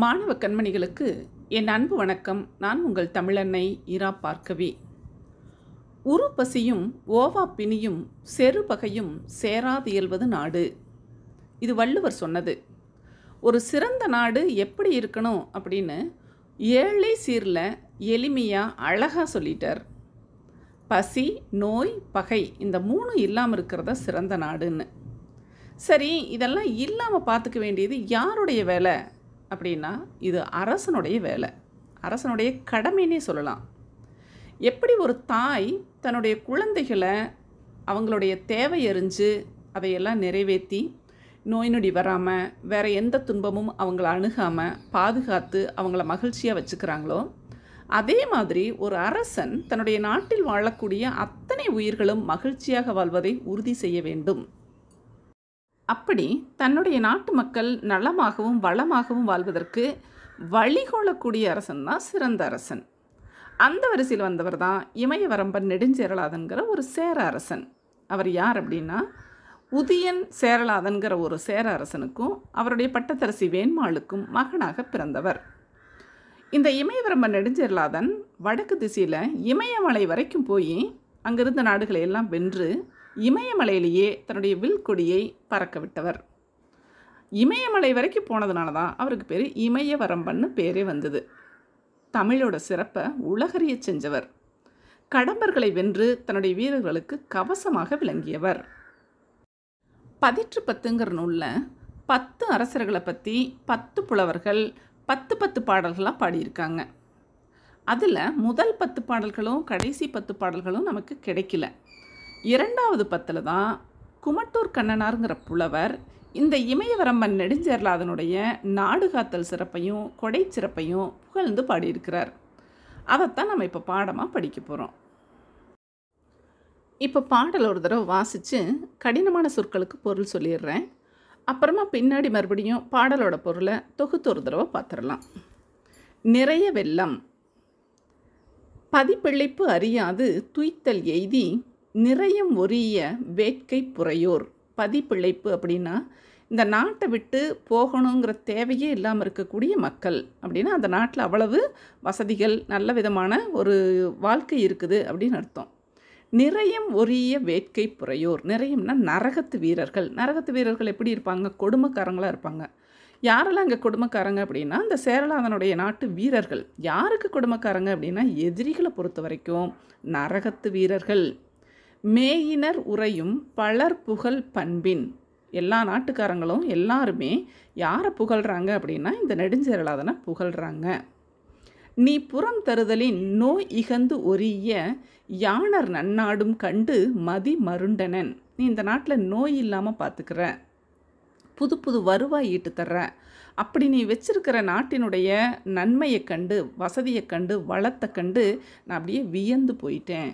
மாணவ கண்மணிகளுக்கு என் அன்பு வணக்கம் நான் உங்கள் தமிழன்னை இரா பார்க்கவி உரு பசியும் ஓவா பிணியும் செருபகையும் சேராது இயல்வது நாடு இது வள்ளுவர் சொன்னது ஒரு சிறந்த நாடு எப்படி இருக்கணும் அப்படின்னு ஏழை சீரில் எளிமையாக அழகாக சொல்லிட்டார் பசி நோய் பகை இந்த மூணு இல்லாமல் இருக்கிறத சிறந்த நாடுன்னு சரி இதெல்லாம் இல்லாமல் பார்த்துக்க வேண்டியது யாருடைய வேலை அப்படின்னா இது அரசனுடைய வேலை அரசனுடைய கடமைன்னே சொல்லலாம் எப்படி ஒரு தாய் தன்னுடைய குழந்தைகளை அவங்களுடைய தேவை எரிஞ்சு அதையெல்லாம் நிறைவேற்றி நோய் நொடி வராமல் வேறு எந்த துன்பமும் அவங்கள அணுகாமல் பாதுகாத்து அவங்கள மகிழ்ச்சியாக வச்சுக்கிறாங்களோ அதே மாதிரி ஒரு அரசன் தன்னுடைய நாட்டில் வாழக்கூடிய அத்தனை உயிர்களும் மகிழ்ச்சியாக வாழ்வதை உறுதி செய்ய வேண்டும் அப்படி தன்னுடைய நாட்டு மக்கள் நலமாகவும் வளமாகவும் வாழ்வதற்கு வழிகோளக்கூடிய அரசன் தான் சிறந்த அரசன் அந்த வரிசையில் வந்தவர் தான் இமயவரம்பன் நெடுஞ்சேரலாதன்கிற ஒரு சேர அரசன் அவர் யார் அப்படின்னா உதியன் சேரலாதன்கிற ஒரு சேர அரசனுக்கும் அவருடைய பட்டத்தரசி வேண்மாளுக்கும் மகனாக பிறந்தவர் இந்த இமயவரம்பன் நெடுஞ்சேரலாதன் வடக்கு திசையில் இமயமலை வரைக்கும் போய் அங்கிருந்த நாடுகளை எல்லாம் வென்று இமயமலையிலேயே தன்னுடைய வில் கொடியை பறக்க விட்டவர் இமயமலை வரைக்கும் போனதுனால தான் அவருக்கு பேர் இமயவரம்பன்னு பேரே வந்தது தமிழோட சிறப்பை உலகறிய செஞ்சவர் கடம்பர்களை வென்று தன்னுடைய வீரர்களுக்கு கவசமாக விளங்கியவர் பதிற்று பத்துங்கிற நூலில் பத்து அரசர்களை பற்றி பத்து புலவர்கள் பத்து பத்து பாடல்களாக பாடியிருக்காங்க அதில் முதல் பத்து பாடல்களும் கடைசி பத்து பாடல்களும் நமக்கு கிடைக்கல இரண்டாவது பத்தில் தான் குமட்டூர் கண்ணனாருங்கிற புலவர் இந்த இமயவரம்பன் நெடுஞ்சேரலாதனுடைய நாடுகாத்தல் சிறப்பையும் கொடை சிறப்பையும் புகழ்ந்து பாடியிருக்கிறார் அதைத்தான் நம்ம இப்போ பாடமாக படிக்க போகிறோம் இப்போ பாடல் ஒரு தடவை வாசித்து கடினமான சொற்களுக்கு பொருள் சொல்லிடுறேன் அப்புறமா பின்னாடி மறுபடியும் பாடலோட பொருளை தொகுத்து ஒரு தடவை பார்த்துடலாம் நிறைய வெள்ளம் பதிப்பிழைப்பு அறியாது துய்த்தல் எய்தி நிறையம் ஒரிய வேட்கை புறையோர் பதிப்பிழைப்பு அப்படின்னா இந்த நாட்டை விட்டு போகணுங்கிற தேவையே இல்லாமல் இருக்கக்கூடிய மக்கள் அப்படின்னா அந்த நாட்டில் அவ்வளவு வசதிகள் நல்ல விதமான ஒரு வாழ்க்கை இருக்குது அப்படின்னு அர்த்தம் நிறையம் ஒரிய வேட்கை புறையோர் நிறையும்னா நரகத்து வீரர்கள் நரகத்து வீரர்கள் எப்படி இருப்பாங்க கொடுமைக்காரங்களாக இருப்பாங்க யாரெல்லாம் அங்கே கொடுமக்காரங்க அப்படின்னா இந்த சேரலாதனுடைய நாட்டு வீரர்கள் யாருக்கு குடும்பக்காரங்க அப்படின்னா எதிரிகளை பொறுத்த வரைக்கும் நரகத்து வீரர்கள் மேயினர் உரையும் பலர் புகழ் பண்பின் எல்லா நாட்டுக்காரங்களும் எல்லாருமே யாரை புகழ்கிறாங்க அப்படின்னா இந்த நெடுஞ்செயலாதனை புகழ்கிறாங்க நீ புறம் தருதலின் நோய் இகந்து ஒரிய யானர் நன்னாடும் கண்டு மதி மருண்டனன் நீ இந்த நாட்டில் நோய் இல்லாமல் பார்த்துக்கிற புது புது வருவாய் ஈட்டு தர்ற அப்படி நீ வச்சிருக்கிற நாட்டினுடைய நன்மையை கண்டு வசதியை கண்டு வளத்தை கண்டு நான் அப்படியே வியந்து போயிட்டேன்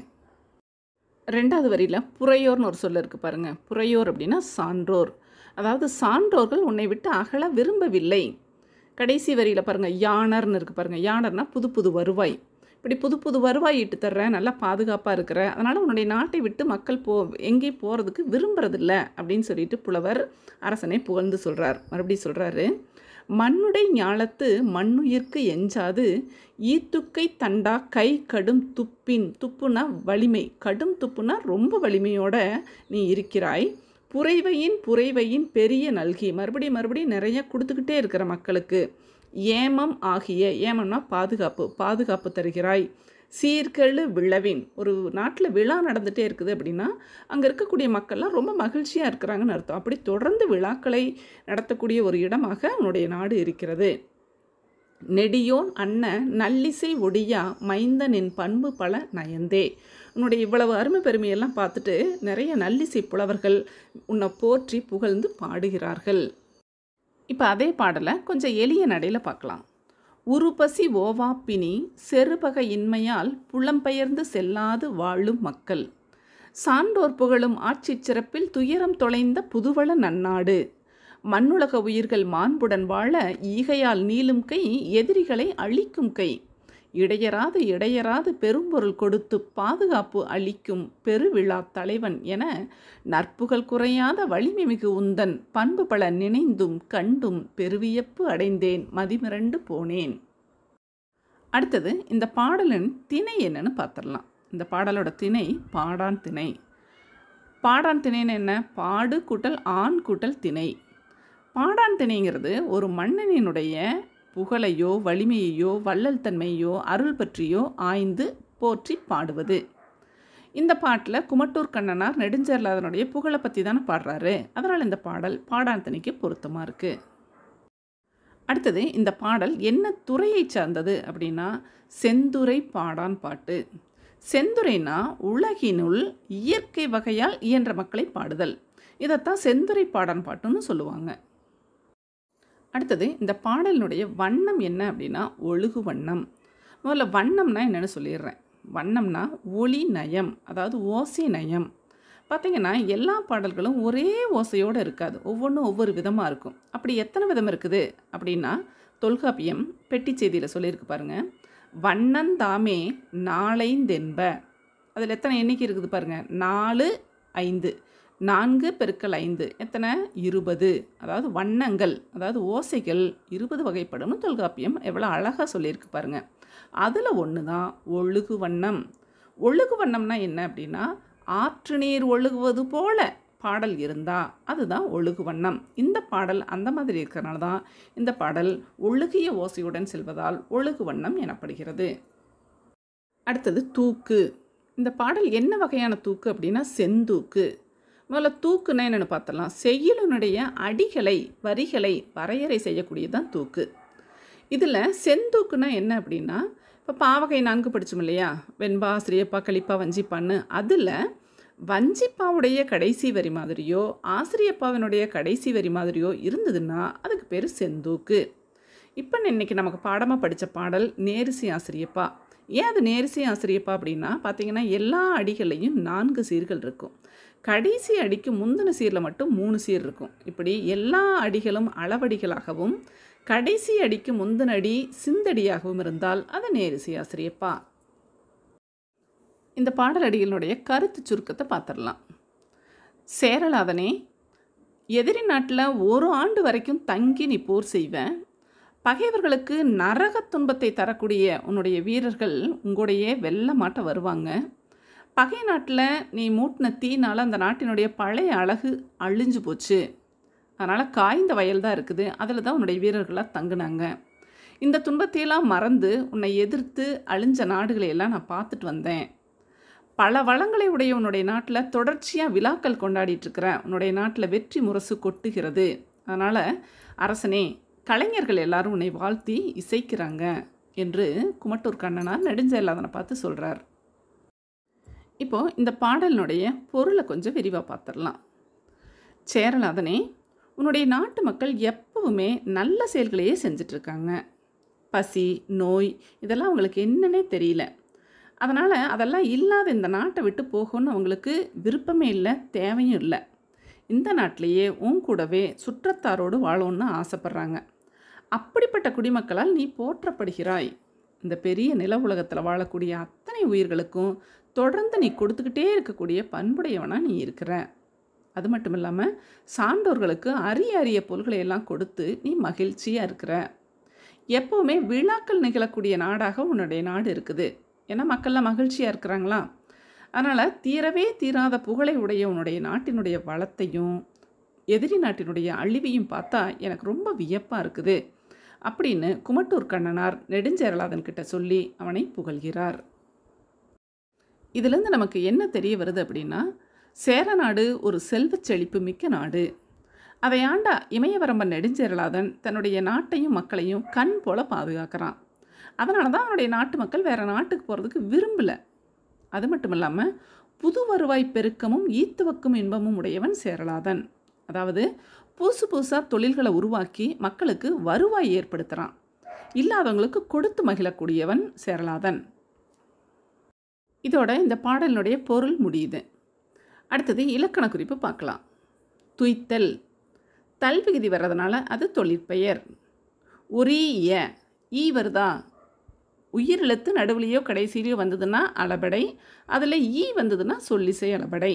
ரெண்டாவது வரியில் புறையோர்னு ஒரு சொல் இருக்குது பாருங்கள் புறையோர் அப்படின்னா சான்றோர் அதாவது சான்றோர்கள் உன்னை விட்டு அகல விரும்பவில்லை கடைசி வரியில் பாருங்கள் யானர்னு இருக்குது பாருங்கள் யானர்னால் புது புது வருவாய் இப்படி புது புது வருவாய் இட்டு தர்றேன் நல்லா பாதுகாப்பாக இருக்கிற அதனால் உன்னுடைய நாட்டை விட்டு மக்கள் போ எங்கேயும் போகிறதுக்கு விரும்புறதில்ல அப்படின்னு சொல்லிட்டு புலவர் அரசனை புகழ்ந்து சொல்கிறார் மறுபடியும் சொல்கிறாரு மண்ணுடை ஞாலத்து மண்ணுயிர்க்கு எஞ்சாது ஈத்துக்கை தண்டா கை கடும் துப்பின் துப்புனா வலிமை கடும் துப்புனா ரொம்ப வலிமையோட நீ இருக்கிறாய் புரைவையின் புரைவையின் பெரிய நல்கி மறுபடியும் மறுபடியும் நிறைய கொடுத்துக்கிட்டே இருக்கிற மக்களுக்கு ஏமம் ஆகிய ஏமம்னா பாதுகாப்பு பாதுகாப்பு தருகிறாய் சீர்கெழு விழவின் ஒரு நாட்டில் விழா நடந்துகிட்டே இருக்குது அப்படின்னா அங்கே இருக்கக்கூடிய மக்கள்லாம் ரொம்ப மகிழ்ச்சியாக இருக்கிறாங்கன்னு அர்த்தம் அப்படி தொடர்ந்து விழாக்களை நடத்தக்கூடிய ஒரு இடமாக அவனுடைய நாடு இருக்கிறது நெடியோன் அண்ணன் நல்லிசை ஒடியா மைந்தனின் பண்பு பல நயந்தே உன்னுடைய இவ்வளவு அருமை பெருமையெல்லாம் பார்த்துட்டு நிறைய நல்லிசை புலவர்கள் உன்னை போற்றி புகழ்ந்து பாடுகிறார்கள் இப்போ அதே பாடலை கொஞ்சம் எளிய நடையில் பார்க்கலாம் உருபசி ஓவாப்பினி செருபக இன்மையால் புலம்பெயர்ந்து செல்லாது வாழும் மக்கள் சான்றோர் புகழும் ஆட்சி சிறப்பில் துயரம் தொலைந்த புதுவள நன்னாடு மண்ணுலக உயிர்கள் மாண்புடன் வாழ ஈகையால் நீளும் கை எதிரிகளை அழிக்கும் கை இடையராது இடையராது பெரும்பொருள் கொடுத்து பாதுகாப்பு அளிக்கும் பெருவிழா தலைவன் என நற்புகழ் குறையாத வலிமைமிகு உந்தன் பண்பு பல நினைந்தும் கண்டும் பெருவியப்பு அடைந்தேன் மதிமிரண்டு போனேன் அடுத்தது இந்த பாடலின் திணை என்னன்னு பார்த்துடலாம் இந்த பாடலோட திணை பாடான் திணை பாடான் திணைன்னு என்ன பாடு கூட்டல் ஆண் கூட்டல் திணை பாடான் திணைங்கிறது ஒரு மன்னனினுடைய புகழையோ வலிமையையோ வள்ளல் தன்மையோ அருள் பற்றியோ ஆய்ந்து போற்றி பாடுவது இந்த பாட்டில் குமட்டூர் கண்ணனார் நெடுஞ்செயலாதனுடைய புகழை பற்றி தானே பாடுறாரு அதனால் இந்த பாடல் பாடாந்தனிக்கு பொருத்தமாக இருக்குது அடுத்தது இந்த பாடல் என்ன துறையை சார்ந்தது அப்படின்னா செந்துரை பாடான் பாட்டு செந்துரைனா உலகினுள் இயற்கை வகையால் இயன்ற மக்களை பாடுதல் இதைத்தான் செந்துரை பாடான் பாட்டுன்னு சொல்லுவாங்க அடுத்தது இந்த பாடலினுடைய வண்ணம் என்ன அப்படின்னா ஒழுகு வண்ணம் முதல்ல வண்ணம்னா என்னென்னு சொல்லிடுறேன் வண்ணம்னா ஒளி நயம் அதாவது ஓசை நயம் பார்த்திங்கன்னா எல்லா பாடல்களும் ஒரே ஓசையோடு இருக்காது ஒவ்வொன்றும் ஒவ்வொரு விதமாக இருக்கும் அப்படி எத்தனை விதம் இருக்குது அப்படின்னா தொல்காப்பியம் பெட்டி செய்தியில் சொல்லியிருக்கு பாருங்கள் வண்ணந்தாமே நாளைந்தென்ப அதில் எத்தனை எண்ணிக்கை இருக்குது பாருங்கள் நாலு ஐந்து நான்கு பெருக்கல் ஐந்து எத்தனை இருபது அதாவது வண்ணங்கள் அதாவது ஓசைகள் இருபது வகைப்படும்னு தொல்காப்பியம் எவ்வளோ அழகாக சொல்லியிருக்கு பாருங்கள் அதில் ஒன்று தான் ஒழுகு வண்ணம் ஒழுகு வண்ணம்னா என்ன அப்படின்னா ஆற்று நீர் ஒழுகுவது போல பாடல் இருந்தால் அதுதான் ஒழுகு வண்ணம் இந்த பாடல் அந்த மாதிரி இருக்கிறனால தான் இந்த பாடல் ஒழுகிய ஓசையுடன் செல்வதால் ஒழுகு வண்ணம் எனப்படுகிறது அடுத்தது தூக்கு இந்த பாடல் என்ன வகையான தூக்கு அப்படின்னா செந்தூக்கு முதல்ல தூக்குன்னா என்னென்னு பார்த்தலாம் செய்யலனுடைய அடிகளை வரிகளை வரையறை செய்யக்கூடியது தான் தூக்கு இதில் செந்தூக்குன்னா என்ன அப்படின்னா இப்போ பாவகை நான்கு படித்தோம் இல்லையா வெண்பா சிறியப்பா கழிப்பா வஞ்சிப்பான்னு அதில் வஞ்சிப்பாவுடைய கடைசி வரி மாதிரியோ ஆசிரியப்பாவினுடைய கடைசி வரி மாதிரியோ இருந்ததுன்னா அதுக்கு பேர் செந்தூக்கு இப்போ இன்றைக்கி நமக்கு பாடமாக படித்த பாடல் நேரிசி ஆசிரியப்பா ஏன் அது நேரிசி ஆசிரியப்பா அப்படின்னா பார்த்திங்கன்னா எல்லா அடிகளையும் நான்கு சீர்கள் இருக்கும் கடைசி அடிக்கு முந்தின சீரில் மட்டும் மூணு சீர் இருக்கும் இப்படி எல்லா அடிகளும் அளவடிகளாகவும் கடைசி அடிக்கு முந்தின அடி சிந்தடியாகவும் இருந்தால் அது நேரிசி ஆசிரியப்பா இந்த பாடலடிகளுடைய கருத்து சுருக்கத்தை பார்த்துடலாம் சேரலாதனே எதிரி நாட்டில் ஒரு ஆண்டு வரைக்கும் தங்கி நீ போர் செய்வேன் பகைவர்களுக்கு நரக துன்பத்தை தரக்கூடிய உன்னுடைய வீரர்கள் உங்களுடைய வெல்ல மாட்ட வருவாங்க பகை நாட்டில் நீ மூட்டின தீனால் அந்த நாட்டினுடைய பழைய அழகு அழிஞ்சு போச்சு அதனால் காய்ந்த வயல் தான் இருக்குது அதில் தான் உன்னுடைய வீரர்களாக தங்கினாங்க இந்த துன்பத்தையெல்லாம் மறந்து உன்னை எதிர்த்து அழிஞ்ச நாடுகளையெல்லாம் நான் பார்த்துட்டு வந்தேன் பல வளங்களை உடைய உன்னுடைய நாட்டில் தொடர்ச்சியாக விழாக்கள் இருக்கிற உன்னுடைய நாட்டில் வெற்றி முரசு கொட்டுகிறது அதனால் அரசனே கலைஞர்கள் எல்லாரும் உன்னை வாழ்த்தி இசைக்கிறாங்க என்று குமட்டூர் கண்ணனார் நெடுஞ்செயலாதனை பார்த்து சொல்கிறார் இப்போது இந்த பாடலினுடைய பொருளை கொஞ்சம் விரிவாக பார்த்துடலாம் சேரலாதனே உன்னுடைய நாட்டு மக்கள் எப்பவுமே நல்ல செயல்களையே செஞ்சிட்ருக்காங்க பசி நோய் இதெல்லாம் அவங்களுக்கு என்னன்னே தெரியல அதனால் அதெல்லாம் இல்லாத இந்த நாட்டை விட்டு போகணும்னு அவங்களுக்கு விருப்பமே இல்லை தேவையும் இல்லை இந்த நாட்டிலேயே உன் கூடவே சுற்றத்தாரோடு வாழணும்னு ஆசைப்பட்றாங்க அப்படிப்பட்ட குடிமக்களால் நீ போற்றப்படுகிறாய் இந்த பெரிய நில உலகத்தில் வாழக்கூடிய அத்தனை உயிர்களுக்கும் தொடர்ந்து நீ கொடுத்துக்கிட்டே இருக்கக்கூடிய பண்புடையவனாக நீ இருக்கிற அது மட்டும் இல்லாமல் சான்றோர்களுக்கு அரிய அரிய பொருள்களை எல்லாம் கொடுத்து நீ மகிழ்ச்சியாக இருக்கிற எப்போவுமே விழாக்கள் நிகழக்கூடிய நாடாக உன்னுடைய நாடு இருக்குது ஏன்னா மக்கள்லாம் மகிழ்ச்சியாக இருக்கிறாங்களா அதனால் தீரவே தீராத புகழை உடைய உன்னுடைய நாட்டினுடைய வளத்தையும் எதிரி நாட்டினுடைய அழிவையும் பார்த்தா எனக்கு ரொம்ப வியப்பாக இருக்குது அப்படின்னு குமட்டூர் கண்ணனார் நெடுஞ்சேரலாதன் கிட்ட சொல்லி அவனை புகழ்கிறார் இதிலிருந்து நமக்கு என்ன தெரிய வருது அப்படின்னா சேரநாடு ஒரு செல்வச் செழிப்பு மிக்க நாடு அதை ஆண்டா இமயவரம்ப நெடுஞ்சேரலாதன் தன்னுடைய நாட்டையும் மக்களையும் கண் போல பாதுகாக்கிறான் அதனால தான் அவனுடைய நாட்டு மக்கள் வேற நாட்டுக்கு போகிறதுக்கு விரும்பலை அது மட்டும் இல்லாமல் புது வருவாய் பெருக்கமும் ஈத்துவக்கும் இன்பமும் உடையவன் சேரலாதன் அதாவது புதுசு புதுசாக தொழில்களை உருவாக்கி மக்களுக்கு வருவாய் ஏற்படுத்துகிறான் இல்லாதவங்களுக்கு கொடுத்து மகிழக்கூடியவன் சேரலாதன் இதோட இந்த பாடலினுடைய பொருள் முடியுது அடுத்தது இலக்கண குறிப்பு பார்க்கலாம் துய்த்தல் தல் விகுதி வர்றதுனால அது தொழிற்பெயர் உரிய ஈ வருதா உயிரிழத்து நடுவுலையோ கடைசியிலையோ வந்ததுன்னா அளபடை அதில் ஈ வந்ததுன்னா சொல்லிசை அளபடை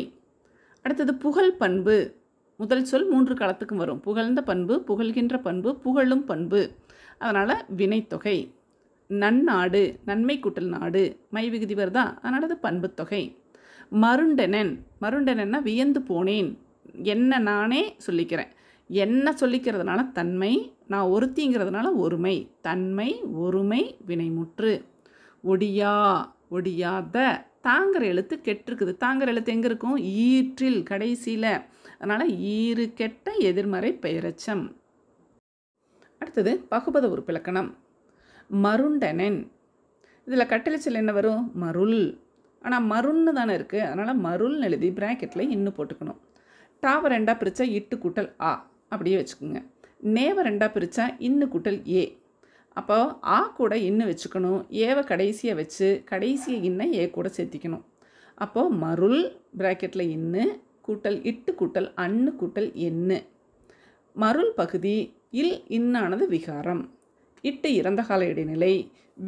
அடுத்தது புகழ் பண்பு முதல் சொல் மூன்று களத்துக்கும் வரும் புகழ்ந்த பண்பு புகழ்கின்ற பண்பு புகழும் பண்பு அதனால் வினைத்தொகை நன்னாடு நன்மை கூட்டல் நாடு மை விகுதி வருதா அதனால் அது பண்புத்தொகை மருண்டனன் மருண்டனன்னா வியந்து போனேன் என்ன நானே சொல்லிக்கிறேன் என்ன சொல்லிக்கிறதுனால தன்மை நான் ஒருத்திங்கிறதுனால ஒருமை தன்மை ஒருமை வினைமுற்று ஒடியா ஒடியாத தாங்கிற எழுத்து கெட்டிருக்குது தாங்கிற எழுத்து எங்கே இருக்கும் ஈற்றில் கடைசியில் அதனால் ஈறு கெட்ட எதிர்மறை பெயரச்சம் அடுத்தது பகுபத உறுப்பிலக்கணம் மருண்டனன் இதில் கட்டளைச்சல் என்ன வரும் மருள் ஆனால் மருள்னு தானே இருக்குது அதனால் மருள்னு எழுதி ப்ராக்கெட்டில் இன்னும் போட்டுக்கணும் டாவை ரெண்டாக பிரித்தா இட்டு கூட்டல் ஆ அப்படியே வச்சுக்கோங்க நேவை ரெண்டாக பிரித்தா இன்னு கூட்டல் ஏ அப்போ ஆ கூட இன்னு வச்சுக்கணும் ஏவை கடைசியை வச்சு கடைசியை இன்ன ஏ கூட சேர்த்திக்கணும் அப்போது மருள் ப்ராக்கெட்டில் இன்னு கூட்டல் இட்டு கூட்டல் அன்னு கூட்டல் எண்ணு மருள் பகுதி இல் இன்னானது விகாரம் இட்டு இறந்த கால இடைநிலை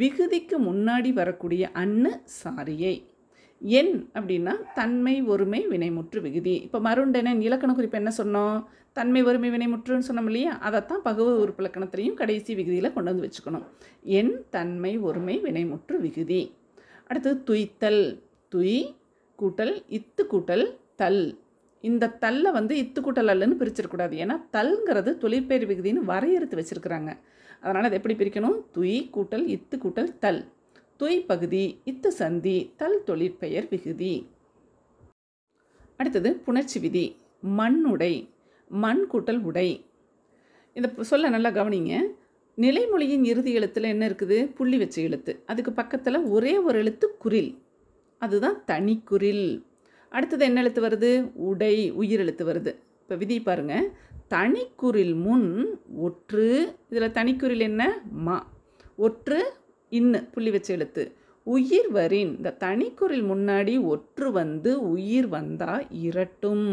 விகுதிக்கு முன்னாடி வரக்கூடிய அன்னு சாரியை என் அப்படின்னா தன்மை ஒருமை வினைமுற்று விகுதி இப்போ மருண்டனன் இலக்கண குறிப்பு என்ன சொன்னோம் தன்மை ஒருமை வினைமுற்றுன்னு சொன்னோம் இல்லையா அதைத்தான் பகுவ உறுப்பு இலக்கணத்திலையும் கடைசி விகுதியில் கொண்டு வந்து வச்சுக்கணும் என் தன்மை ஒருமை வினைமுற்று விகுதி அடுத்தது துய்த்தல் துய் கூட்டல் இத்து கூட்டல் தல் இந்த தல்லை வந்து இத்துக்கூட்டல் அல்லன்னு பிரிச்சிடக்கூடாது ஏன்னா தல்ங்கிறது தொழிற்பெயர் விகுதின்னு வரையறுத்து வச்சுருக்குறாங்க அதனால் அதை எப்படி பிரிக்கணும் துய் கூட்டல் இத்து கூட்டல் தல் துய் பகுதி இத்து சந்தி தல் தொழிற்பெயர் விகுதி அடுத்தது புணர்ச்சி விதி மண் உடை மண் கூட்டல் உடை இந்த சொல்ல நல்லா கவனிங்க நிலைமொழியின் இறுதி எழுத்தில் என்ன இருக்குது புள்ளி வச்ச எழுத்து அதுக்கு பக்கத்தில் ஒரே ஒரு எழுத்து குரில் அதுதான் தனிக்குரில் அடுத்தது என்ன எழுத்து வருது உடை உயிர் எழுத்து வருது இப்போ விதி பாருங்கள் தனிக்குறில் முன் ஒற்று இதில் தனிக்குறில் என்ன மா ஒற்று இன்னு புள்ளி வச்ச எழுத்து உயிர் வரின் இந்த தனிக்குறில் முன்னாடி ஒற்று வந்து உயிர் வந்தால் இரட்டும்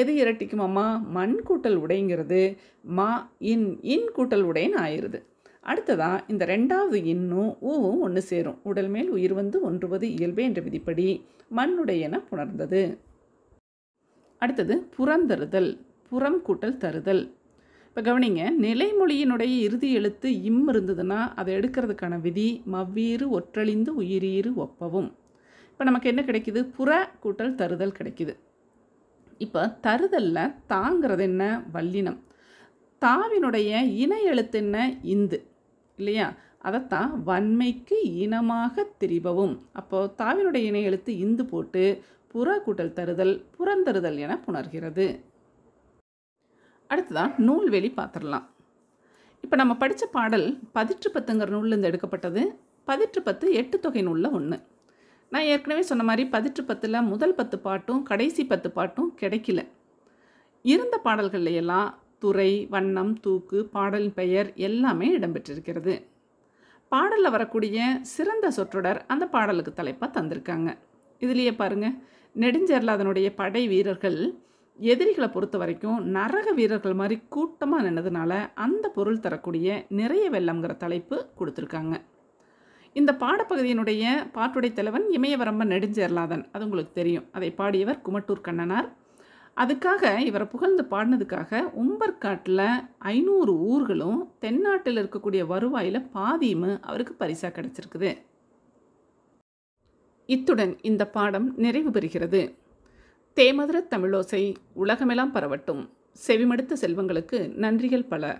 எது இரட்டிக்குமாம்மா மண் கூட்டல் உடைங்கிறது மா இன் இன் கூட்டல் உடைன்னு ஆயிடுது அடுத்ததாக இந்த ரெண்டாவது இன்னும் ஊவும் ஒன்று சேரும் உடல் மேல் உயிர் வந்து ஒன்றுவது இயல்பே என்ற விதிப்படி மண்ணுடையன புணர்ந்தது அடுத்தது புறந்தருதல் புறம் கூட்டல் தருதல் இப்போ கவனிங்க நிலைமொழியினுடைய இறுதி எழுத்து இம் இருந்ததுன்னா அதை எடுக்கிறதுக்கான விதி மவ்வீறு ஒற்றழிந்து உயிரீறு ஒப்பவும் இப்போ நமக்கு என்ன கிடைக்கிது புற கூட்டல் தருதல் கிடைக்கிது இப்போ தருதலில் தாங்கிறது என்ன வல்லினம் தாவினுடைய இணை எழுத்து என்ன இந்து இல்லையா அதைத்தான் வன்மைக்கு இனமாக திரிபவும் அப்போது தாவினுடைய இணை எழுத்து இந்து போட்டு புற கூட்டல் தருதல் புறந்தருதல் என புணர்கிறது அடுத்ததான் நூல்வெளி பார்த்துடலாம் இப்போ நம்ம படித்த பாடல் பதிற்று பத்துங்கிற நூல்லேருந்து எடுக்கப்பட்டது பதிற்று பத்து எட்டு தொகை நூலில் ஒன்று நான் ஏற்கனவே சொன்ன மாதிரி பதிற்று பத்தில் முதல் பத்து பாட்டும் கடைசி பத்து பாட்டும் கிடைக்கல இருந்த பாடல்கள்லையெல்லாம் துறை வண்ணம் தூக்கு பாடல் பெயர் எல்லாமே இடம்பெற்றிருக்கிறது பாடலில் வரக்கூடிய சிறந்த சொற்றொடர் அந்த பாடலுக்கு தலைப்பாக தந்திருக்காங்க இதுலேயே பாருங்கள் நெடுஞ்சேர்லாதனுடைய படை வீரர்கள் எதிரிகளை பொறுத்த வரைக்கும் நரக வீரர்கள் மாதிரி கூட்டமாக நின்றதுனால அந்த பொருள் தரக்கூடிய நிறைய வெள்ளம்ங்கிற தலைப்பு கொடுத்துருக்காங்க இந்த பாடப்பகுதியினுடைய பாட்டுடை தலைவன் இமயவரம்ப நெடுஞ்சேரலாதன் அது உங்களுக்கு தெரியும் அதை பாடியவர் குமட்டூர் கண்ணனார் அதுக்காக இவரை புகழ்ந்து பாடினதுக்காக உம்பர்காட்டில் ஐநூறு ஊர்களும் தென்னாட்டில் இருக்கக்கூடிய வருவாயில் பாதியும் அவருக்கு பரிசாக கிடச்சிருக்குது இத்துடன் இந்த பாடம் நிறைவு பெறுகிறது தேமதுர தமிழோசை உலகமெல்லாம் பரவட்டும் செவிமடுத்த செல்வங்களுக்கு நன்றிகள் பல